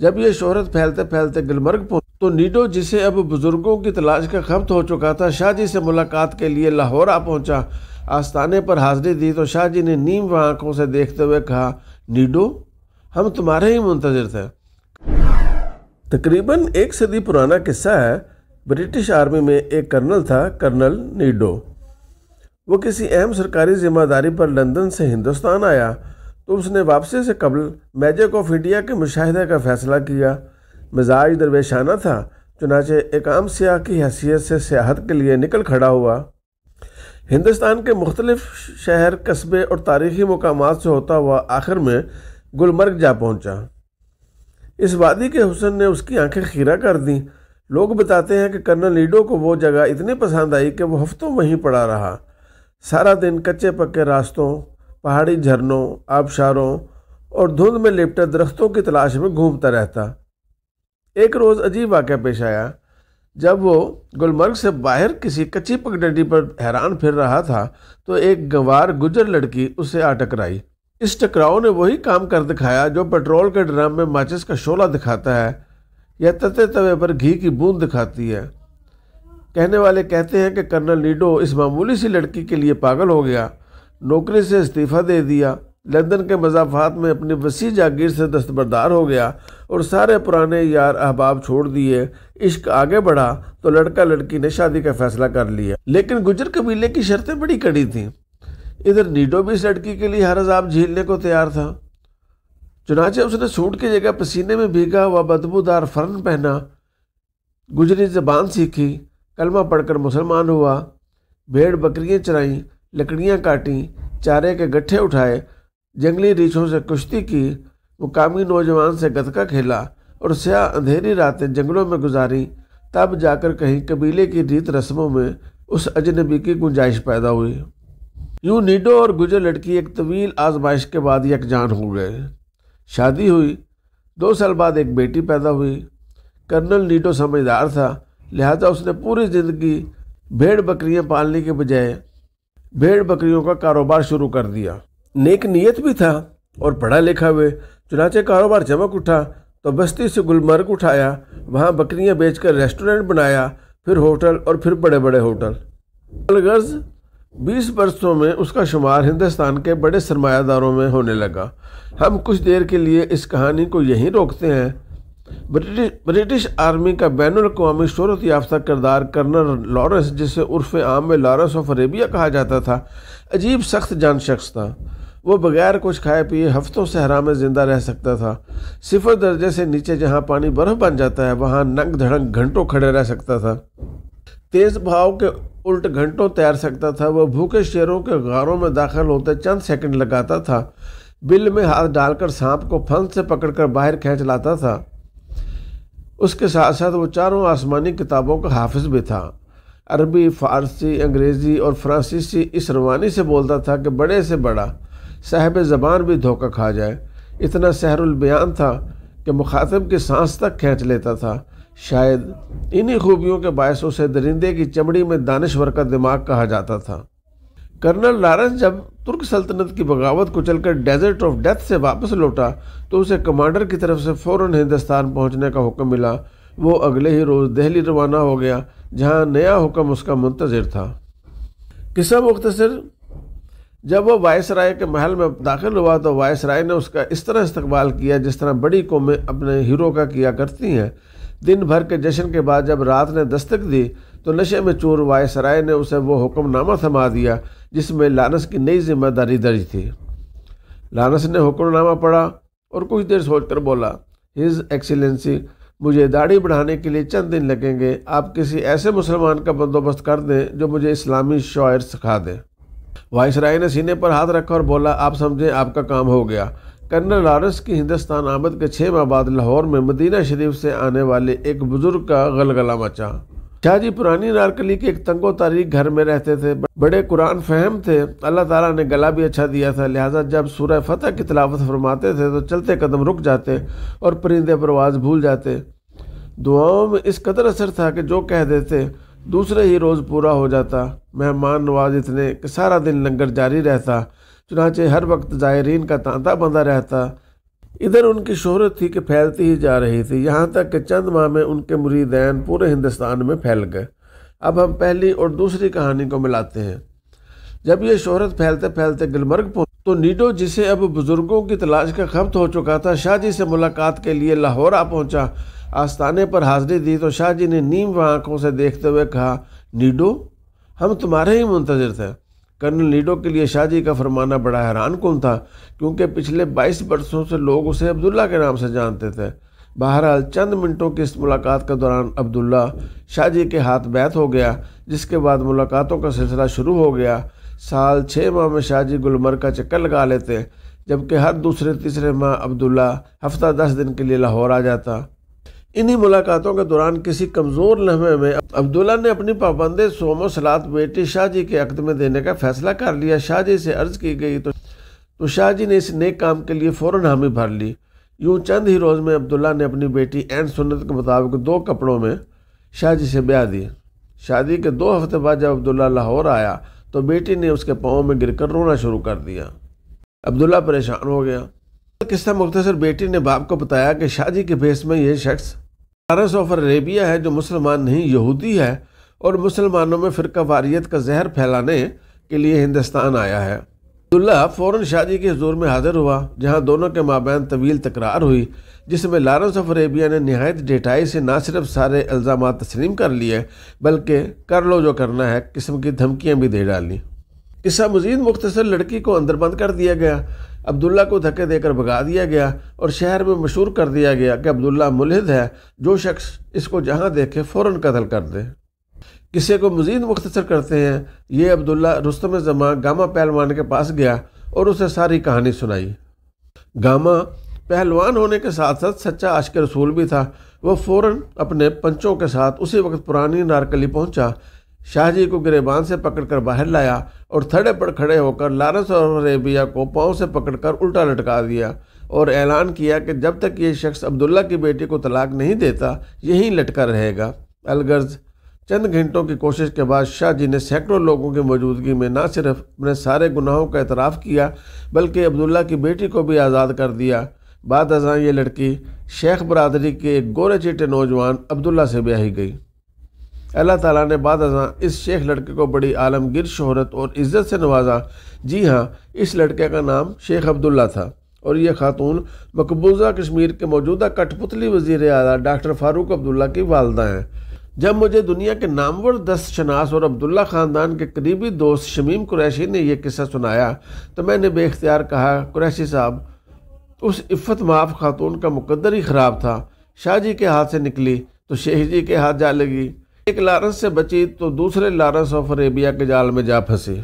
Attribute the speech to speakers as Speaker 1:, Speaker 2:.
Speaker 1: जब ये शोहरत फैलते फैलते गुलमर्ग पहुंच तो नीडो जिसे अब बुजुर्गों की तलाश का खपत हो चुका था शाहजी से मुलाकात के लिए लाहौर आ पहुंचा आस्थाने पर हाजिरी दी तो शाहजी ने नीम आंखों से देखते हुए कहा नीडो हम तुम्हारे ही मुंतजर थे तकरीबन एक सदी पुराना किस्सा है ब्रिटिश आर्मी में एक कर्नल था कर्नल नीडो वो किसी अहम सरकारी जिम्मेदारी पर लंदन से हिंदुस्तान आया तो उसने वापसी से कबल मैजिक ऑफ इंडिया के मुशाहे का फैसला किया मिजाज दरवेशाना था चुनाचे एक आम सियाह की हैसियत से सियाहत के लिए निकल खड़ा हुआ हिंदुस्तान के मुख्तलिफ शहर कस्बे और तारीखी मकाम से होता हुआ आखिर में गुलमर्ग जा पहुँचा इस वादी के हुसन ने उसकी आंखें खीरा कर दीं लोग बताते हैं कि कर्नल लीडो को वो जगह इतनी पसंद आई कि वो हफ्तों वहीं पड़ा रहा सारा दिन कच्चे पक्के रास्तों पहाड़ी झरनों आबशारों और धुंध में लिपटे दरख्तों की तलाश में घूमता रहता एक रोज़ अजीब वाक्य पेश आया जब वो गुलमर्ग से बाहर किसी कच्ची पगडंडी पर हैरान फिर रहा था तो एक गंवार गुजर लड़की उसे आ टकराई इस टकराव ने वही काम कर दिखाया जो पेट्रोल के ड्रम में माचिस का शोला दिखाता है या तते तवे पर घी की बूंद दिखाती है कहने वाले कहते हैं कि कर्नल लीडो इस मामूली सी लड़की के लिए पागल हो गया नौकरी से इस्तीफ़ा दे दिया लंदन के मजाफात में अपनी वसी जागीर से दस्तबरदार हो गया और सारे पुराने यार अहबाब छोड़ दिए इश्क आगे बढ़ा तो लड़का लड़की ने शादी का फैसला कर लिया लेकिन गुजर कबीले की शर्तें बड़ी कड़ी थीं इधर नीडो भी इस लड़की के लिए हर अजाब झेलने को तैयार था चुनाचे उसने सूट की जगह पसीने में भीगा हुआ बदबूदार फर्न पहना गुजरी जबान सीखी कलमा पढ़कर मुसलमान हुआ भेड़ बकरियाँ चराईं लकड़ियाँ काटी चारे के गट्ठे उठाए जंगली रीछों से कुश्ती की मुकामी नौजवान से गतका खेला और स्या अंधेरी रातें जंगलों में गुजारी तब जाकर कहीं कबीले की रीत रस्मों में उस अजनबी की गुंजाइश पैदा हुई यूं नीडो और गुजर लड़की एक तवील आजमाइश के बाद यकजान हो गए शादी हुई दो साल बाद एक बेटी पैदा हुई कर्नल नीडो समझदार था लिहाजा उसने पूरी ज़िंदगी भेड़ बकरियां पालने के बजाय भेड़ बकरियों का कारोबार शुरू कर दिया नेक नीयत भी था और पढ़ा लिखा हुए चुनाचे कारोबार चमक उठा तो बस्ती से गुलमर्ग उठाया वहाँ बकरियाँ बेचकर रेस्टोरेंट बनाया फिर होटल और फिर बड़े बड़े होटल अलगर्ज बीस बरसों में उसका शुमार हिंदुस्तान के बड़े सरमायादारों में होने लगा हम कुछ देर के लिए इस कहानी को यहीं रोकते हैं ब्रिटिश ब्रिटिश आर्मी का बैन अवी शहरत याफ्ता करदार कर्नल लॉरेंस जिसे उर्फ आम में लॉरेंस ऑफ अरेबिया कहा जाता था अजीब सख्त जान शख्स था वो बगैर कुछ खाए पिए हफ्तों से हरा में ज़िंदा रह सकता था सिफर दर्जे से नीचे जहाँ पानी बर्फ़ बन जाता है वहाँ नंग धड़ंग घंटों खड़े रह सकता था तेज़ भाव के उल्ट घंटों तैर सकता था वह भूखे शेरों के गारों में दाखिल होते चंद सेकंड लगाता था बिल में हाथ डालकर सांप को फंस से पकड़कर बाहर खींच लाता था उसके साथ साथ वो चारों आसमानी किताबों का हाफिज भी था अरबी फ़ारसी अंग्रेज़ी और फ्रांसीसी इस रवानी से बोलता था कि बड़े से बड़ा साहब ज़बान भी धोखा खा जाए इतना सहरुलबियान था कि मुखातब की सांस तक खींच लेता था शायद इन्हीं खूबियों के बायस उसे दरिंदे की चमड़ी में दानश्वर का दिमाग कहा जाता था कर्नल लारेंस जब तुर्क सल्तनत की बगावत को चलकर डेजर्ट ऑफ डेथ से वापस लौटा तो उसे कमांडर की तरफ से फ़ौर हिंदुस्तान पहुंचने का हुक्म मिला वो अगले ही रोज़ दहली रवाना हो गया जहां नया हुक्म उसका मुंतजर था किस्सा मुख्तसर जब वह वायसराय के महल में दाखिल हुआ तो वायस ने उसका इस तरह इस्तकबाल किया जिस तरह बड़ी कौमें अपने हीरो का किया करती हैं दिन भर के जश्न के बाद जब रात ने दस्तक दी तो नशे में चूर वायसराय ने उसे वो हुक्मनामा थमा दिया जिसमें लानस की नई जिम्मेदारी दर्ज थी लानस ने हुक्मनामा पढ़ा और कुछ देर सोचकर बोला हिज एक्सीलेंसी मुझे दाढ़ी बढ़ाने के लिए चंद दिन लगेंगे आप किसी ऐसे मुसलमान का बंदोबस्त कर दें जो मुझे इस्लामी शायर सिखा दें वायसराय ने सीने पर हाथ रखा और बोला आप समझें आपका काम हो गया कर्नल लारस की हिंदुस्तान आमद के छः माह बाद लाहौर में मदीना शरीफ से आने वाले एक बुज़ुर्ग का गलगला मचा जी पुरानी नारकली के एक तंगो तारीख घर में रहते थे बड़े कुरान फहम थे अल्लाह ताला ने गला भी अच्छा दिया था लिहाजा जब सूर्य फतह की तलावत फरमाते थे तो चलते कदम रुक जाते और परिंदे परवाज भूल जाते दुआओं में इस कदर असर था कि जो कह देते दूसरे ही रोज़ पूरा हो जाता मेहमान नवाज इतने कि सारा दिन लंगर जारी रहता चुनाचे हर वक्त ज़ायरीन का तांता बंधा रहता इधर उनकी शोहरत थी कि फैलती ही जा रही थी यहाँ तक कि चंद माह में उनके मुरीदैन पूरे हिंदुस्तान में फैल गए अब हम पहली और दूसरी कहानी को मिलाते हैं जब ये शोहरत फैलते फैलते गुलमर्ग पहुँच तो नीडो जिसे अब बुज़ुर्गों की तलाश का खपत हो चुका था शाहजी से मुलाकात के लिए लाहौर आ पहुँचा आस्थाने पर हाजिरी दी तो शाहजी ने नीम आँखों से देखते हुए कहा नीडो हम तुम्हारे ही मुंतजर थे कर्नल नीडो के लिए जी का फरमाना बड़ा हैरान कन था क्योंकि पिछले 22 बरसों से लोग उसे अब्दुल्ला के नाम से जानते थे बहरहाल चंद मिनटों की इस मुलाकात के दौरान अब्दुल्ला जी के हाथ बैत हो गया जिसके बाद मुलाकातों का सिलसिला शुरू हो गया साल छः माह में शाहजी गुलमर्ग का चक्कर लगा लेते जबकि हर दूसरे तीसरे माह अब्दुल्ला हफ्ता दस दिन के लिए लाहौर आ जाता इन्हीं मुलाकातों के दौरान किसी कमज़ोर लम्हे में अब्दुल्ला ने अपनी पाबंदी सोमो सलात बेटी शाहजी के अक्द में देने का फैसला कर लिया शाहजी से अर्ज़ की गई तो तो शाहजी ने इस नेक काम के लिए फ़ौर हामी भर ली यूं चंद ही रोज़ में अब्दुल्ला ने अपनी बेटी एन सुन्नत के मुताबिक दो कपड़ों में शाहजी से ब्याह दी शादी के दो हफ्ते बाद जब अब्दुल्ला लाहौर आया तो बेटी ने उसके पाँव में कर रोना शुरू कर दिया अब्दुल्ला परेशान हो गया किस्सा मुख्तसर बेटी ने बाप को बताया कि शाहजी के भेस में यह शख्स फारस ऑफ अरेबिया है जो मुसलमान नहीं यहूदी है और मुसलमानों में फ़िरका वारियत का जहर फैलाने के लिए हिंदुस्तान आया है अब्दुल्ला फ़ौर शादी के जोर में हाजिर हुआ जहां दोनों के माबैन तवील तकरार हुई जिसमें लारेंस ऑफ अरेबिया ने नहायत डेटाई से ना सिर्फ सारे इल्ज़ाम तस्लीम कर लिए बल्कि कर लो जो करना है किस्म की धमकियाँ भी दे डाली किस्सा मजीद मुख्तर लड़की को अंदर बंद कर दिया गया अब्दुल्ला को धक्के देकर भगा दिया गया और शहर में मशहूर कर दिया गया कि अब्दुल्ला मुलहद है जो शख्स इसको जहाँ देखे फ़ौर कतल कर दे किसी को मज़ीद मुख्तर करते हैं ये अब्दुल्ला रुस्तम जमा गामा पहलवान के पास गया और उसे सारी कहानी सुनाई गामा पहलवान होने के साथ साथ सच्चा आशिक रसूल भी था वह फ़ौर अपने पंचों के साथ उसी वक्त पुरानी नारकली पहुंचा शाहजी को गिरेबान से पकड़कर बाहर लाया और थड़े पर खड़े होकर लारस और अरेबिया को पाँव से पकड़कर उल्टा लटका दिया और ऐलान किया कि जब तक ये शख्स अब्दुल्ला की बेटी को तलाक नहीं देता यहीं लटका रहेगा अलगर्ज चंद घंटों की कोशिश के बाद शाहजी ने सैकड़ों लोगों की मौजूदगी में ना सिर्फ अपने सारे गुनाहों का एतराफ़ किया बल्कि अब्दुल्ला की बेटी को भी आज़ाद कर दिया बाद अजा ये लड़की शेख बरदरी के एक गोरे चीटे नौजवान अब्दुल्ला से ब्याही गई अल्लाह ताला ने बाद अजा इस शेख लड़के को बड़ी आलमगिर शहरत और इज़्ज़त से नवाजा जी हाँ इस लड़के का नाम शेख अब्दुल्ला था और यह खातून मकबूजा कश्मीर के मौजूदा कठपुतली वजीर अला डॉक्टर फारूक अब्दुल्ला की वालदा हैं जब मुझे दुनिया के नामवर दस्त शनास और अब्दुल्ला ख़ानदान के करीबी दोस्त शमीम कुरैशी ने यह किस्सा सुनाया तो मैंने बेख्तियार कहा कुरैशी साहब उस इफ़त माफ खातून का मुकदर ही ख़राब था शाह जी के हाथ से निकली तो शेख जी के हाथ जा लगी एक लारस से बची तो दूसरे लारस ऑफ अरेबिया के जाल में जा फंसी